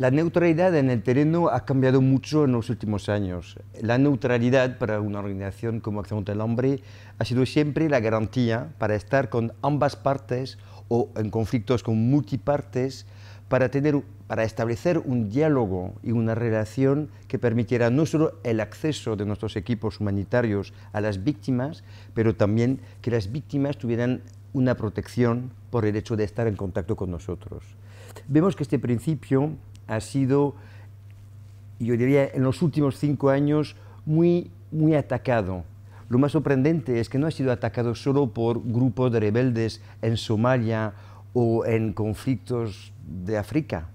La neutralidad en el terreno ha cambiado mucho en los últimos años. La neutralidad para una organización como Acción del Hombre ha sido siempre la garantía para estar con ambas partes o en conflictos con multipartes para, tener, para establecer un diálogo y una relación que permitiera no solo el acceso de nuestros equipos humanitarios a las víctimas, pero también que las víctimas tuvieran una protección por el hecho de estar en contacto con nosotros. Vemos que este principio ha sido, yo diría, en los últimos cinco años muy, muy atacado. Lo más sorprendente es que no ha sido atacado solo por grupos de rebeldes en Somalia o en conflictos de África.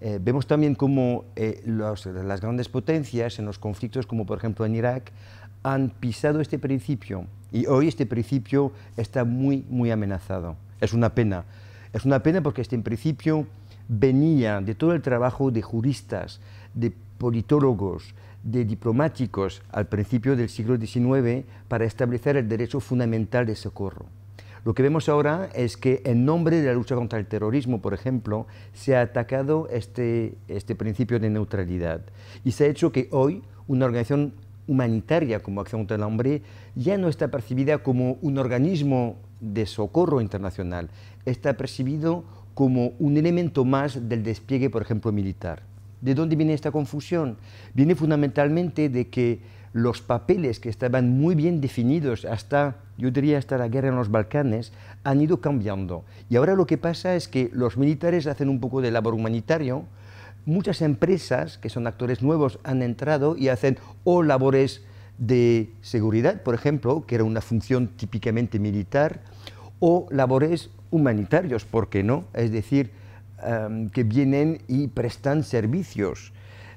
Eh, vemos también cómo eh, las grandes potencias en los conflictos, como por ejemplo en Irak, han pisado este principio y hoy este principio está muy, muy amenazado. Es una pena. Es una pena porque este principio venía de todo el trabajo de juristas, de politólogos, de diplomáticos al principio del siglo XIX para establecer el derecho fundamental de socorro. Lo que vemos ahora es que en nombre de la lucha contra el terrorismo, por ejemplo, se ha atacado este, este principio de neutralidad y se ha hecho que hoy una organización humanitaria como Acción contra el hombre ya no está percibida como un organismo de socorro internacional, está percibido como un elemento más del despliegue, por ejemplo, militar. ¿De dónde viene esta confusión? Viene fundamentalmente de que los papeles que estaban muy bien definidos hasta, yo diría, hasta la guerra en los Balcanes, han ido cambiando. Y ahora lo que pasa es que los militares hacen un poco de labor humanitario, muchas empresas, que son actores nuevos, han entrado y hacen o labores de seguridad, por ejemplo, que era una función típicamente militar, o labores humanitarios, ¿por qué no? Es decir, em, que vienen y prestan servicios.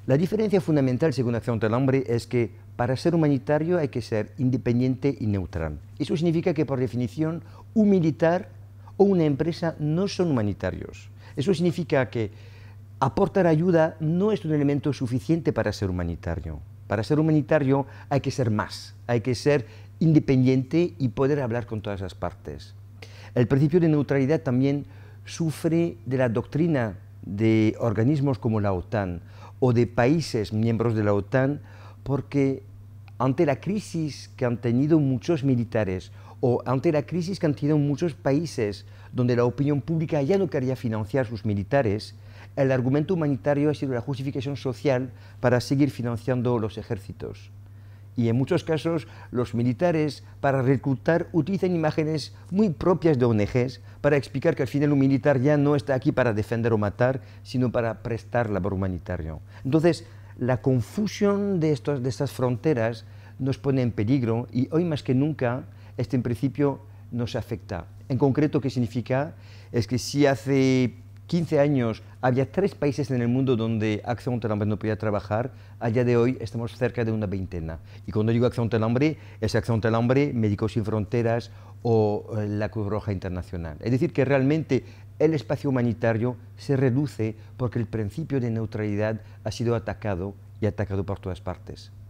La diferencia fundamental, según Acción del Hombre, es que para ser humanitario hay que ser independiente y neutral. Eso significa que, por definición, un militar o una empresa no son humanitarios. Eso significa que aportar ayuda no es un elemento suficiente para ser humanitario. Para ser humanitario hay que ser más, hay que ser independiente y poder hablar con todas las partes. El principio de neutralidad también sufre de la doctrina de organismos como la OTAN o de países miembros de la OTAN porque ante la crisis que han tenido muchos militares o ante la crisis que han tenido muchos países donde la opinión pública ya no quería financiar sus militares, el argumento humanitario ha sido la justificación social para seguir financiando los ejércitos y en muchos casos los militares para reclutar utilizan imágenes muy propias de ONGs para explicar que al final un militar ya no está aquí para defender o matar, sino para prestar labor humanitaria. Entonces, la confusión de, de estas fronteras nos pone en peligro y hoy más que nunca este en principio nos afecta. En concreto, ¿qué significa? Es que si hace 15 años había tres países en el mundo donde Acción Telambre no podía trabajar. A día de hoy estamos cerca de una veintena. Y cuando digo Acción Telambre, es Acción Telambre, Médicos Sin Fronteras o eh, la Cruz Roja Internacional. Es decir, que realmente el espacio humanitario se reduce porque el principio de neutralidad ha sido atacado y atacado por todas partes.